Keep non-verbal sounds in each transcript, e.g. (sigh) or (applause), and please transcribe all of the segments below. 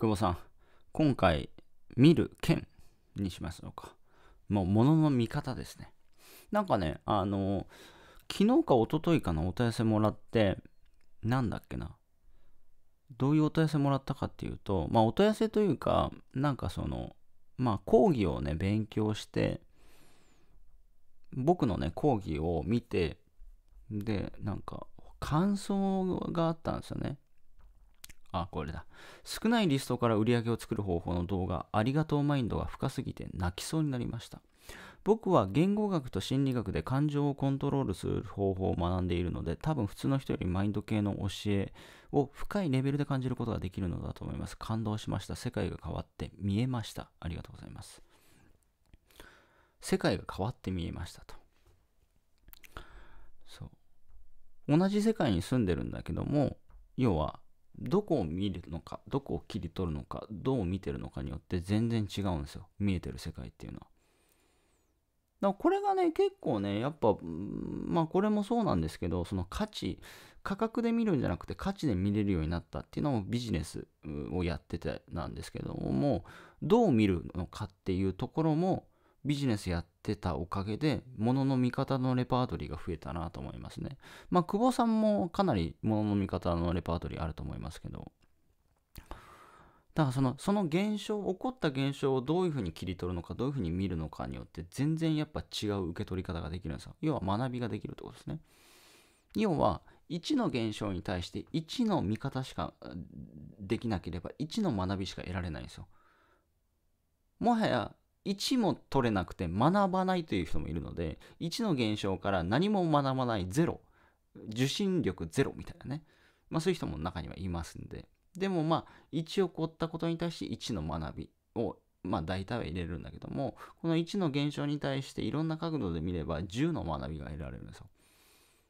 久保さん、今回、見る剣にしますのか。もう、ものの見方ですね。なんかね、あの、昨日か一昨日かな、お問い合わせもらって、なんだっけな。どういうお問い合わせもらったかっていうと、まあ、お問い合わせというか、なんかその、まあ、講義をね、勉強して、僕のね、講義を見て、で、なんか、感想があったんですよね。あ、これだ。少ないリストから売り上げを作る方法の動画、ありがとうマインドが深すぎて泣きそうになりました。僕は言語学と心理学で感情をコントロールする方法を学んでいるので、多分普通の人よりマインド系の教えを深いレベルで感じることができるのだと思います。感動しました。世界が変わって見えました。ありがとうございます。世界が変わって見えましたと。そう。同じ世界に住んでるんだけども、要はどこを見るのか、どこを切り取るのか、どう見てるのかによって全然違うんですよ。見えてる世界っていうのは。だからこれがね、結構ね、やっぱ、まあこれもそうなんですけど、その価値、価格で見るんじゃなくて価値で見れるようになったっていうのもビジネスをやっててなんですけども、どう見るのかっていうところも、ビジネスやってたおかげで、物の見方のレパートリーが増えたなと思いますね。まあ、久保さんもかなり物の見方のレパートリーあると思いますけど、だからそのその現象起こった現象をどういうふうに切り取るのかどういうふうに見るのかによって全然やっぱ違う受け取り方ができるんですよ要は学びができるってことですね要は1の現象に対して1の見方しかできなければ1の学びしか得られないんですよもはや1も取れなくて学ばないという人もいるので1の現象から何も学ばないゼロ受信力ゼロみたいなね、まあ、そういう人も中にはいますんででもまあ1を起こったことに対して1の学びをまあ大体は入れるんだけどもこの1の現象に対していろんな角度で見れば10の学びが得られるんですよ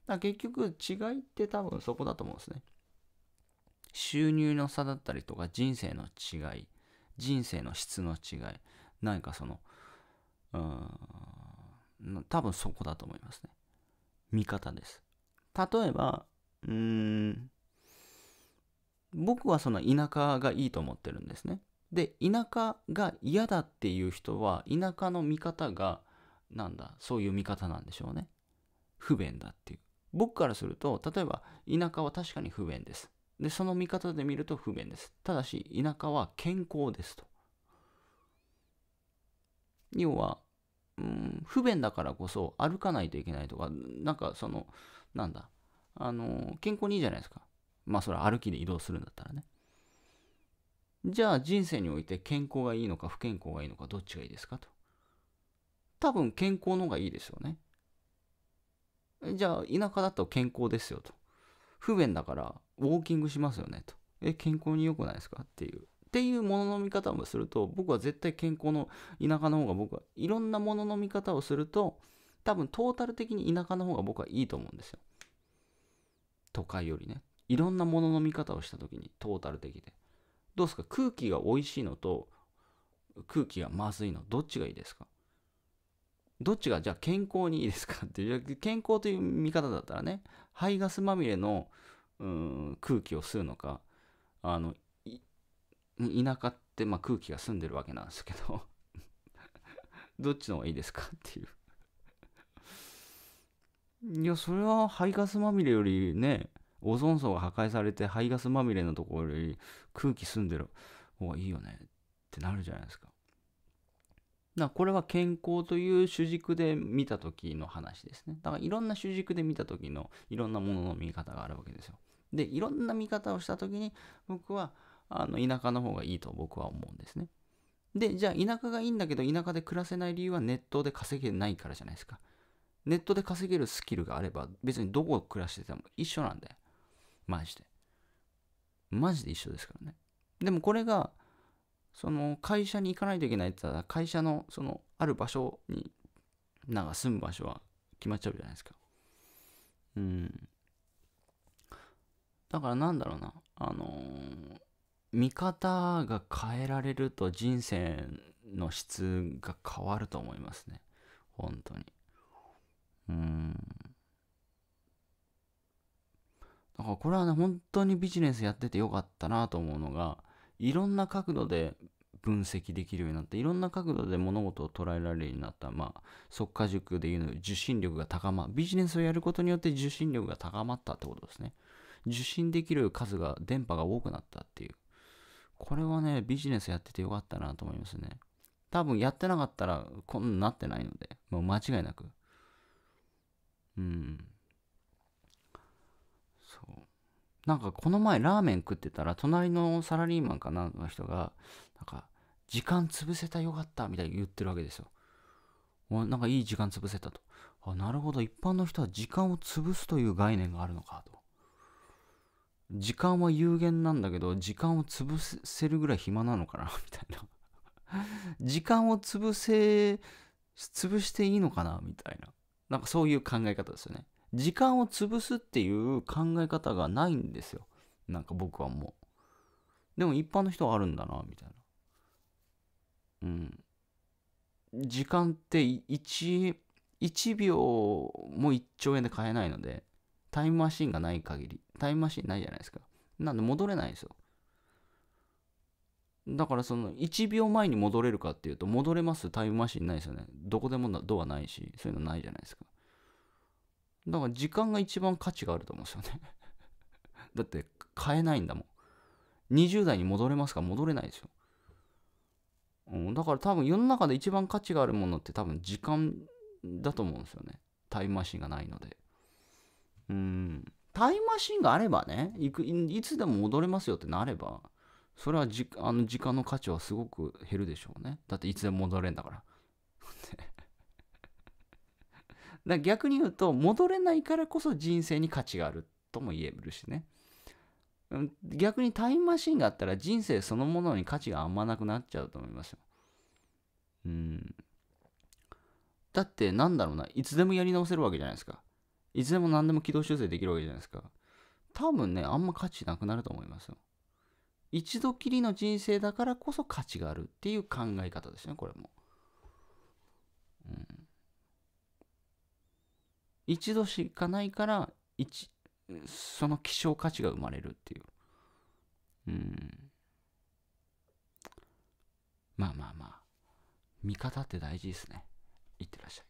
だ結局違いって多分そこだと思うんですね収入の差だったりとか人生の違い人生の質の違い何かその、うん、多分そこだと思いますね。見方です。例えば、うん、僕はその田舎がいいと思ってるんですね。で、田舎が嫌だっていう人は、田舎の見方が、なんだ、そういう見方なんでしょうね。不便だっていう。僕からすると、例えば、田舎は確かに不便です。で、その見方で見ると不便です。ただし、田舎は健康ですと。要は、うん、不便だからこそ歩かないといけないとか、なんかその、なんだ、あの、健康にいいじゃないですか。まあそれは歩きで移動するんだったらね。じゃあ人生において健康がいいのか不健康がいいのかどっちがいいですかと。多分健康の方がいいですよね。じゃあ田舎だと健康ですよと。不便だからウォーキングしますよねと。え、健康に良くないですかっていう。っていうものの見方をすると僕は絶対健康の田舎の方が僕はいろんなものの見方をすると多分トータル的に田舎の方が僕はいいと思うんですよ。都会よりね。いろんなものの見方をした時にトータル的で。どうですか空気が美味しいのと空気がまずいのどっちがいいですかどっちがじゃあ健康にいいですかっていう健康という見方だったらね排ガスまみれのうん空気を吸うのかあの田舎ってまあ空気が澄んでるわけなんですけど (laughs) どっちの方がいいですかっていういや、それは排ガスまみれよりね、オゾン層が破壊されて排ガスまみれのところより空気澄んでる方がいいよねってなるじゃないですか。だこれは健康という主軸で見た時の話ですね。だからいろんな主軸で見た時のいろんなものの見方があるわけですよ。で、いろんな見方をした時に僕はあの田舎の方がいいと僕は思うんですね。で、じゃあ田舎がいいんだけど、田舎で暮らせない理由はネットで稼げないからじゃないですか。ネットで稼げるスキルがあれば、別にどこを暮らしてても一緒なんだよ。マジで。マジで一緒ですからね。でもこれが、その会社に行かないといけないって言ったら、会社のそのある場所に、なんか住む場所は決まっちゃうじゃないですか。うん。だからなんだろうな。あのー見方が変えられると人生の質が変わると思いますね。本当に。うん。だからこれはね、本当にビジネスやっててよかったなと思うのが、いろんな角度で分析できるようになって、いろんな角度で物事を捉えられるようになった。まあ、速化塾でいうの受信力が高ま、ビジネスをやることによって受信力が高まったってことですね。受信できる数が、電波が多くなったっていう。これはね、ビジネスやっててよかったなと思いますね。多分やってなかったらこんななってないので、もう間違いなく。うん。そう。なんかこの前ラーメン食ってたら、隣のサラリーマンかなんかの人が、なんか、時間潰せたよかったみたいに言ってるわけですよ。なんかいい時間潰せたと。あ、なるほど。一般の人は時間を潰すという概念があるのかと。時間は有限なんだけど、時間を潰せるぐらい暇なのかなみたいな (laughs) 時間を潰せ、潰していいのかなみたいな。なんかそういう考え方ですよね。時間を潰すっていう考え方がないんですよ。なんか僕はもう。でも一般の人はあるんだな、みたいな。うん。時間って 1, 1秒も1兆円で買えないので、タイムマシンがない限り、タイムマシンないじゃないですか。なんで戻れないんですよ。だからその1秒前に戻れるかっていうと戻れますタイムマシンないですよね。どこでもドアないし、そういうのないじゃないですか。だから時間が一番価値があると思うんですよね (laughs) だって買えないんだもん。20代に戻れますか戻れないですよ。うん、だから多分世の中で一番価値があるものって多分時間だと思うんですよね。タイムマシンがないので。うんタイムマシンがあればねいくいつでも戻れますよってなればそれはじあの時間の価値はすごく減るでしょうねだっていつでも戻れんだから (laughs) だ逆に言うと戻れないからこそ人生に価値があるとも言えるしね逆にタイムマシンがあったら人生そのものに価値があんまなくなっちゃうと思いますようんだってなんだろうないつでもやり直せるわけじゃないですかいつでも何でも軌道修正できるわけじゃないですか。多分ね、あんま価値なくなると思いますよ。一度きりの人生だからこそ価値があるっていう考え方ですね、これも。うん。一度しかないから、一、その希少価値が生まれるっていう。うん。まあまあまあ。見方って大事ですね。いってらっしゃい。